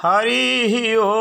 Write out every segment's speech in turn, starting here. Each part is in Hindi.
हरि ओ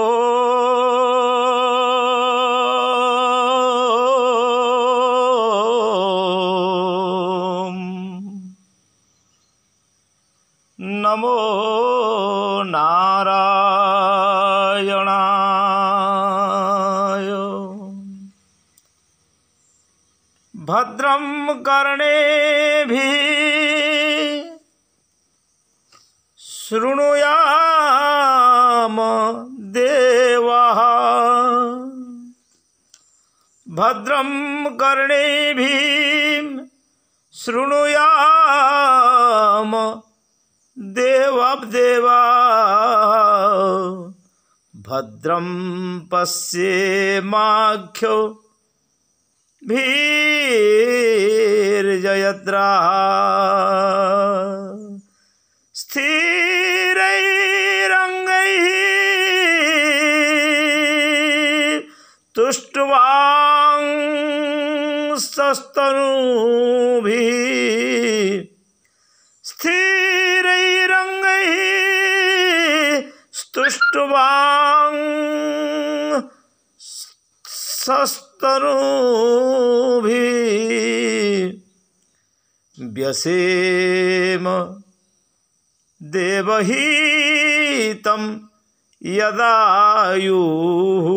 शृणुयाम देवाब्देवा भद्रम पश्येमाख्यो भीर्जयद्रा स्थिर भी स्थिरैरङ्गैः स्तुष्टवाङ् सस्तनूभि व्यसेम देवहीतं यदायुः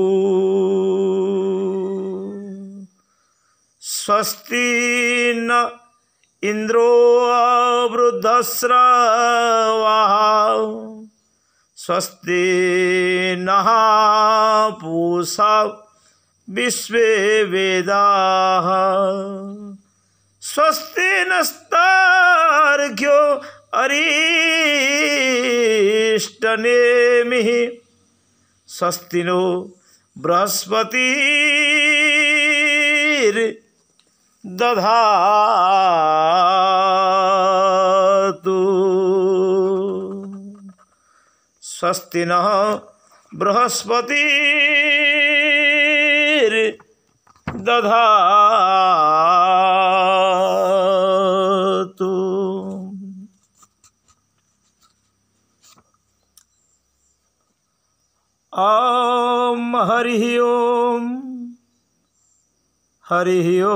स्वस्ति न इंद्रो वृद्धस्रवा स्वस्ति न पूषा विश्व वेदाः स्वस्ति नस्तार्घ्यो अरिष्टनेमिः स्वस्ति नो बृहस्पतिर् दधातु स्वस्ति न बृहस्पति दधातु आम हरि ओम हरि ओ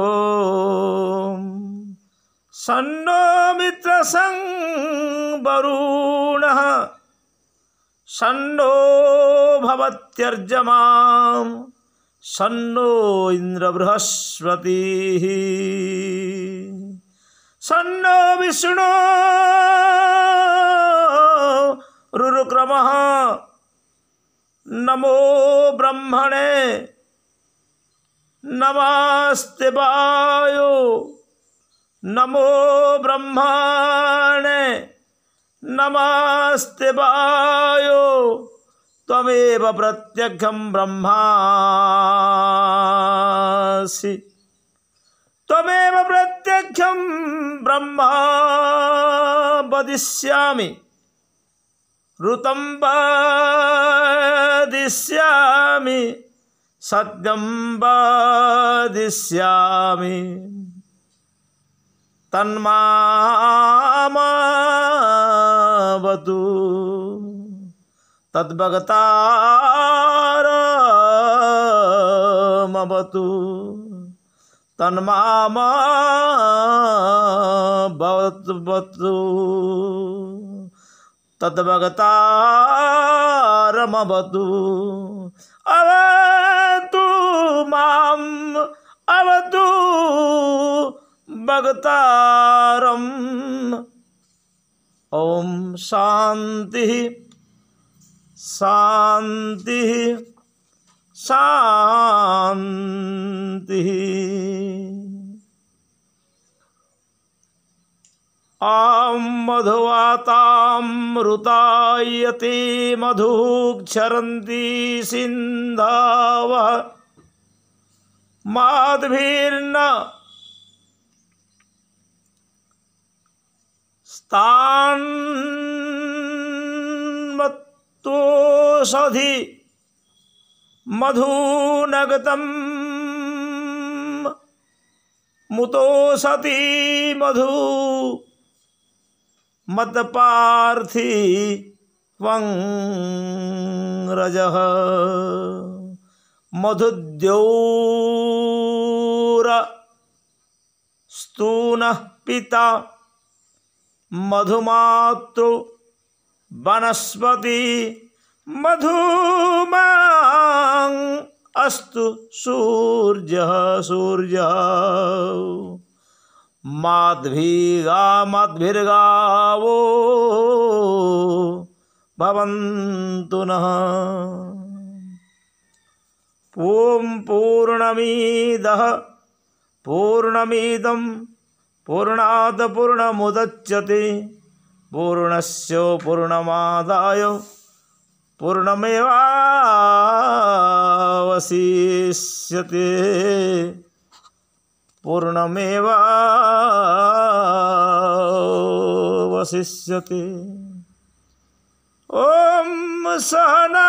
सन्नो मित्र संग वरुण सन्नो भवत्यर्जमा सन्नो इंद्र बृहस्पति सन्नो विष्णु रुरुक्रम नमो ब्रह्मणे नमस्ते वायो नमो ब्रह्मणे नमस्ते वायु तमेव प्रत्यक्ष ब्रह्मासि तमेव प्रत्यक्ष ब्रह्मा वदिष्यामि ऋतं वदिष्यामि सत्यम वदिष्यामि तन्मावतु तद्भगतारमवतु तन्मावतु तद्भगतारमवतु अवा तो माम अवतु भगतारम ओम शांति शांति शांति आं मधुवातामृतायते मधुः सिंधाव माधीर्न माद्भिर्न तान्मत्तोषधि मधूनगतम् मुतोषति मधु मत पार्थी रज मधुद्योर स्तून पिता मधुमातृ वनस्पति मधुमा अस्तु सूर्य सूर्य माद्भिगा मद्भिर्गावो भवन्तु नः ॐ पूर्णमीदः पूर्णमीदं पूर्णात् पूर्णमुदच्यते पूर्णस्य पूर्णमादाय पूर्णमेवावशिष्यते पूर्णमेवावशिष्यते ॐ सहना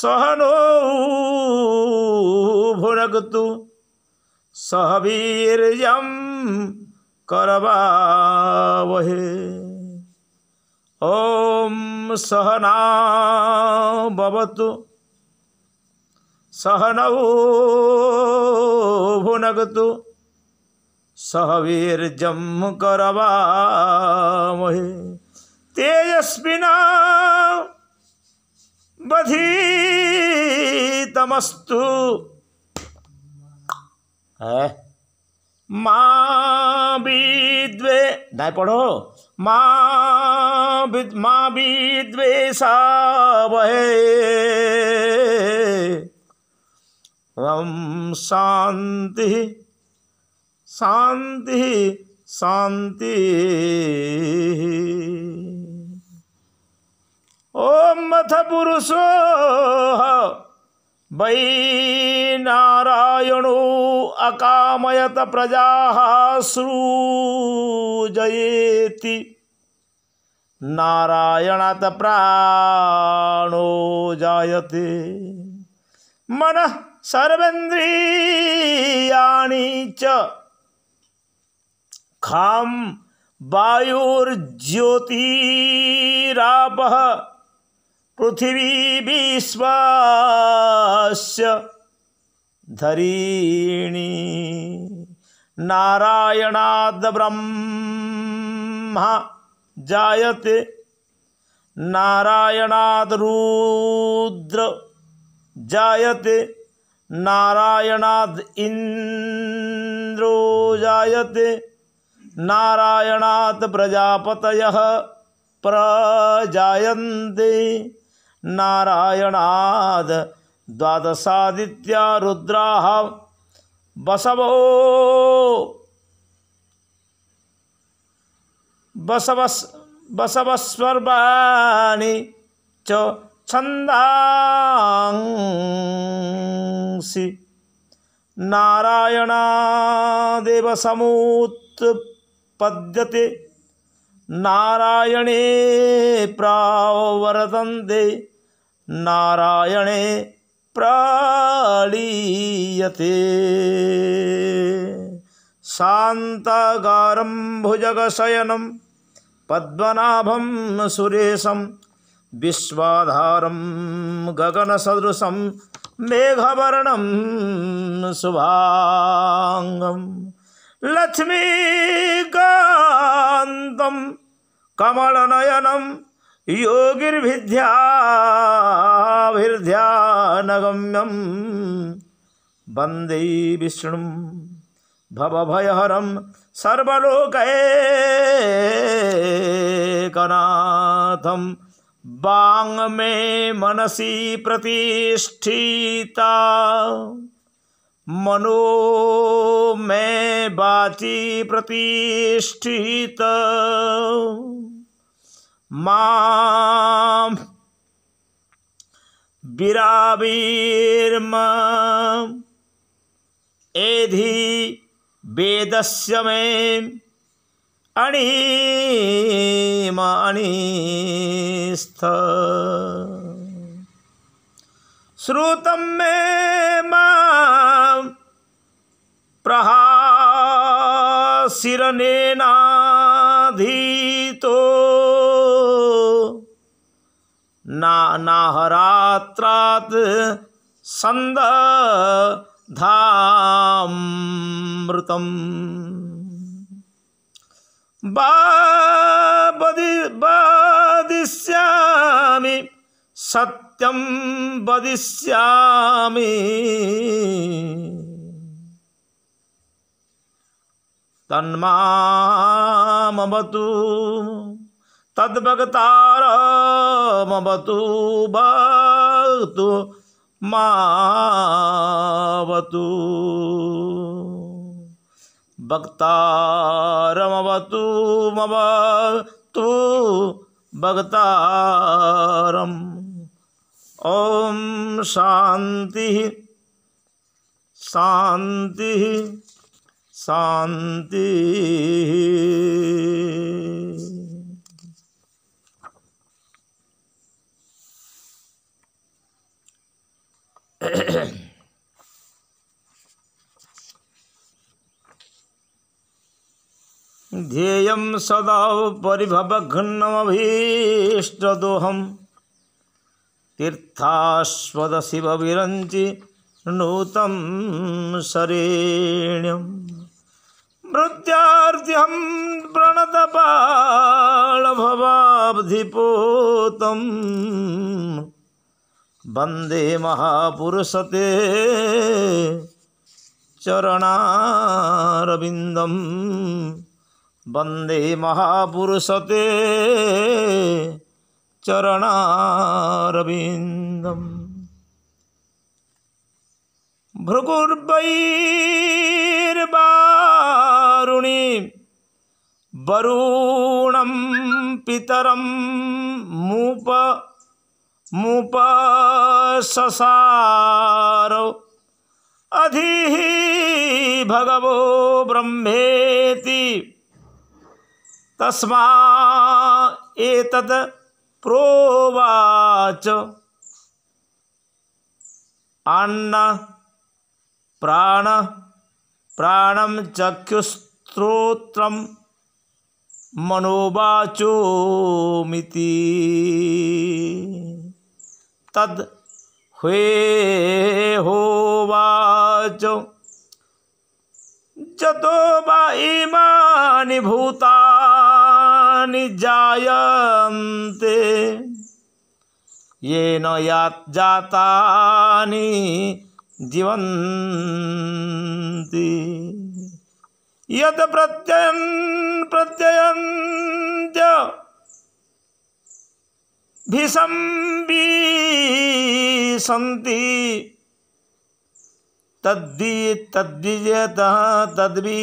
सहनो भुनक्तु सह वीर्यं करवावहे ओम सहना भवतु सहनौ भुनक्तु सहवीर्जं करवामहे तेजस्विना बधीतमस्तु है माँ विद्वे नहीं पढ़ो माँ माँ विद्वेषा वहे रम शांति शांति शांति ओम मथ पुरुषो वै नारायणो अकामयत प्रजा सृजयेति नारायणात् प्राणो जायते मनः सर्वेन्द्रियाणी च खाम वायुर्ज्योतिराप पृथिवी विश्वास्य धरीणी नारायणाद ब्रह्मा जायते नारायणाद रुद्र जायते नारायणाद इंद्रो जायते नारायणात् प्रजापतयः प्रजायन्ते नारायणाद् द्वादशादित्या रुद्राः बसवो बसवस् बसवस्वर्वाणि च छंदांसि नारायणादेव समुत्पद्यते नारायणे प्रावर्तन्ते नारायणे प्रालीयते शान्तगारं भुजगशयनं पद्मनाभं सुरेशं विश्वाधारं गगनसदृशं मेघवर्णं शुभाङ्गं लक्ष्मीकान्तं कमलनयनं योगिर्भिध्याभिर्ध्यानगम्यं वंदे विष्णु भवभयहरं सर्वोकनाथम बांग में मनसी प्रतिष्ठिता मनो में बाची प्रतिष्ठित माम विरावीर्म एधि वेदस्य में अणीम अणीस्थ श्रुतम मे प्रहासिरनेनाधीतो ना नाहरात्रात् सन्दधामृतम् वादि वदिष्यामि सत्यम वदिष्यामि तन्मामवतु तद्भक्तारमवतु भक्तु मावतु भक्तारमवतु मवतु भक्तारम् ॐ शान्तिः शान्तिः शान्तिः ध्येयं सदा परिभवघ्नमभीष्टदोहं तीर्थास्वदशिवविरञ्चि नूतं शरेण्यं मृत्यार्ध्यं प्रणतपालभवाब्धिपोतं वन्दे महापुरुषते चरणारविन्दम् वंदे महापुरुषते चरणारविन्दम् भृगुर्वैर्वारुणी वरुणं पितरं मुप मुपससार अधिः भगवो ब्रह्मेति तस्मा प्रोवाच अन्न प्राण प्राण चक्षुस्त्रोत्र मिति तद हुए होवाचो चतो ईमानि भूतानि जायन्ते येन यात् जातानि जीवन्ति यत् प्रत्ययन् प्रत्ययञ्च भिसम्बी सन्ति तद्दी तद्दीजत तद्वी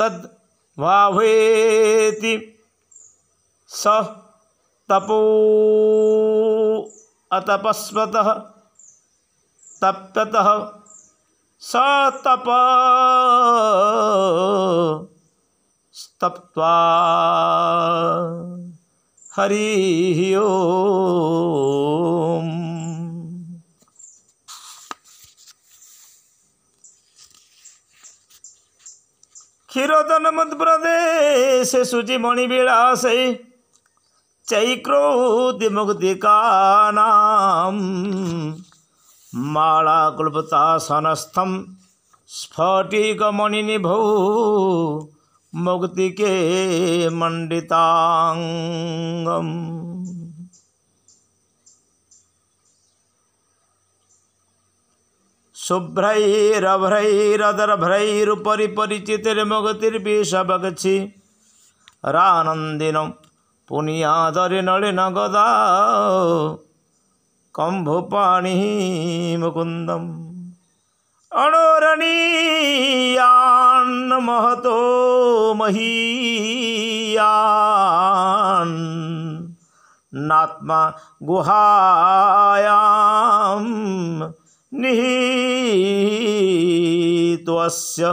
तद् वाह्वेति स तपो अतपस्वत तप्यत स तप स्तप्वा हरि ओम ক্ষীরোদন মধ্যপ্রদেশ সুচিমণি বিলাসে চৈক্রোতি মুক্তিকানাম মালা কুলপতাসনস্থম স্ফটিকমণিনিভৌ मुक्ति के मंडितांगम शुभ्रैरभ्रैरदर्भ्रैरुपरि परिचितिर्मुक्तिर्विषभगछि रानन्दिनं पुनियादरिनलिनगदा कम्भुपाणिः मुकुन्दम् अणोरणीया भगवान् महतो महीयान् नात्मा गुहायां निहितस्य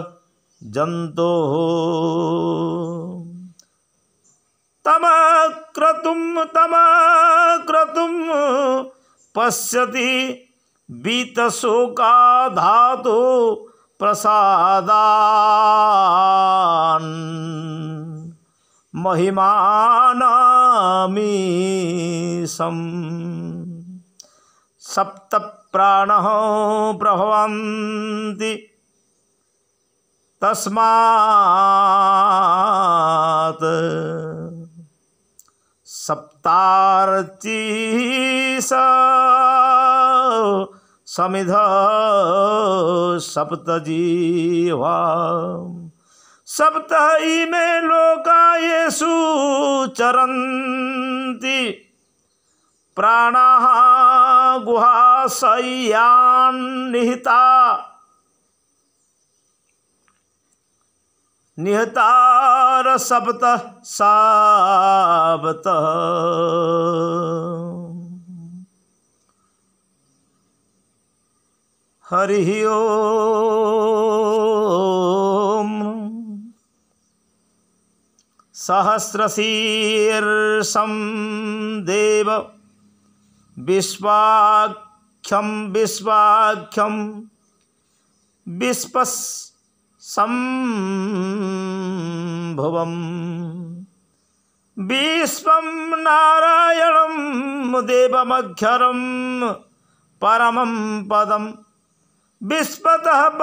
जन्तो तम तमक्रतुं पश्यति बीतशोका धातु प्रसादान महिमानामीशम सप्त प्राण प्रभवन्ति तस्मात् सप्तार्ची सा समिध सप्त जीवा सप्त में लोका येसु प्राण प्राणा गुहाशय्यान निहिता निहतार सप्त सावत हरि ओम सहस्रशीर्षम देव विश्वाख्यम विश्वाख्यम विश्वस संभवम विश्वम नारायणम देवमक्षरम परमं पदम विश्वतः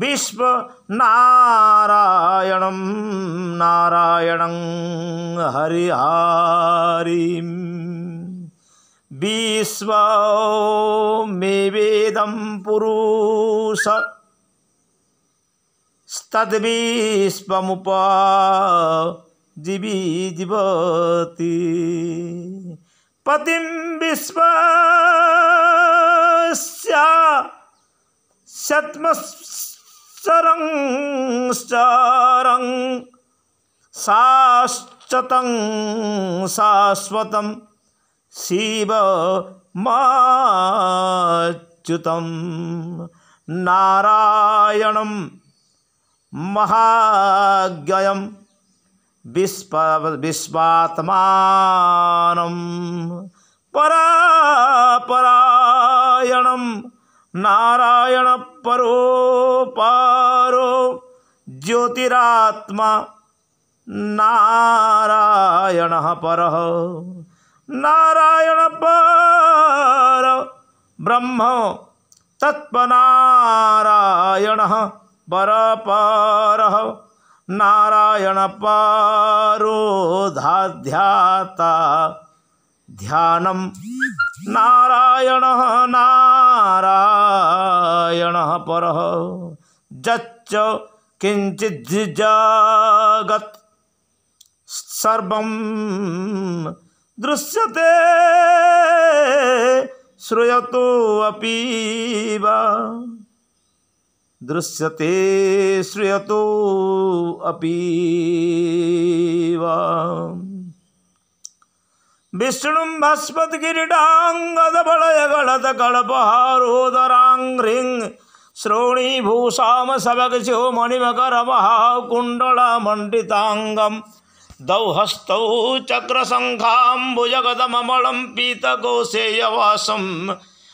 विश्व नारायण नारायण नारायणं विश्व विश्वमेवेदं पुरुष तद्विश्वमुपजीवी जीवति पति विश्व शतमसरं सरं शाश्वतं शाश्वतं शिवमाच्युतं नारायणं महाज्ञयम् विश्व विश्वात्मान परापरायणम नारायण परो पारो ज्योतिरात्मा नारायण पर नारायण पर ब्रह्म तत्पनारायण पर पर नारायणपारोधाध्याता ध्यानम नारायण नारायण पर जच्च किंचित सर्व दृश्यते श्रूयतो अपीवा दृश्यते श्रूयतो अपि विष्णुं भस्मद्गिरिडाङ्गदबळयगडदकळपहारोदराङ्घ्रिं श्रोणीभूषां सबगजो मणिमकरमहाकुण्डलमण्डिताङ्गं दौहस्तौ चक्रशङ्खाम्बुजगदममलं पीतकोशेयवासम्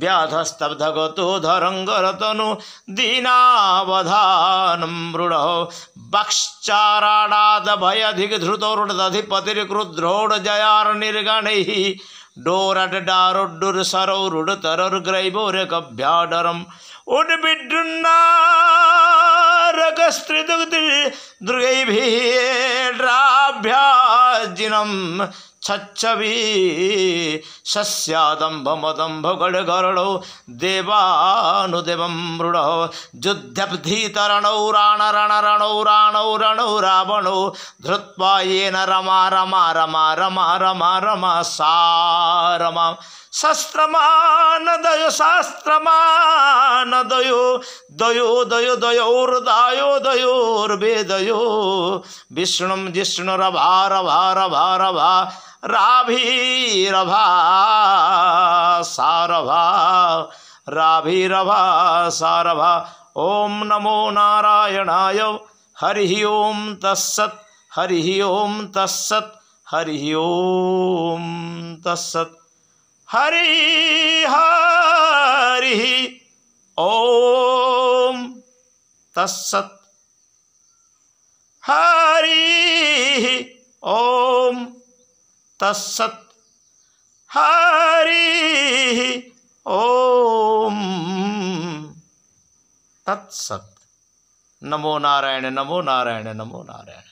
व्याधस्तब्धगतोधरङ्गरतनु दीनावधानं मृडः वक्श्चाराणादभयधिधृतौरुडदधिपतिर्क्रुद्धोडजयार्निर्गणैः डोरडडारुड्डुरसरौरुडतरुर्ग्रैवोरकभ्याडरम् उड्बिडृन्नारकस्त्रिदुग्दृगैभिराभ्याजिनम् सच्चवी सस्यादम्भमदम्भगडगरणौ देवानुदेवं मृडौ युद्धब्धीतरणौ राणरणरणौ राण रणौ रावणौ धृत्वा येन रमा रमा रमा रमा रमा रमा सा रमा शस्त्रमानदय शास्त्रमानदयो दयोदयो दयोर्दायोदयोर्वेदयो विष्णुं जिष्णुरभा रभा रभा रभा राभीरभा सारभा राभीरभा सारभा ॐ नमो नारायणाय हरि ॐ तत्सत् हरि ॐ तत्सत् हरि ॐ तत्सत् हरि हरि ओम तत्सत हरि ओम तत्सत हरि ओम तत्सत नमो नारायण नमो नारायण नमो नारायण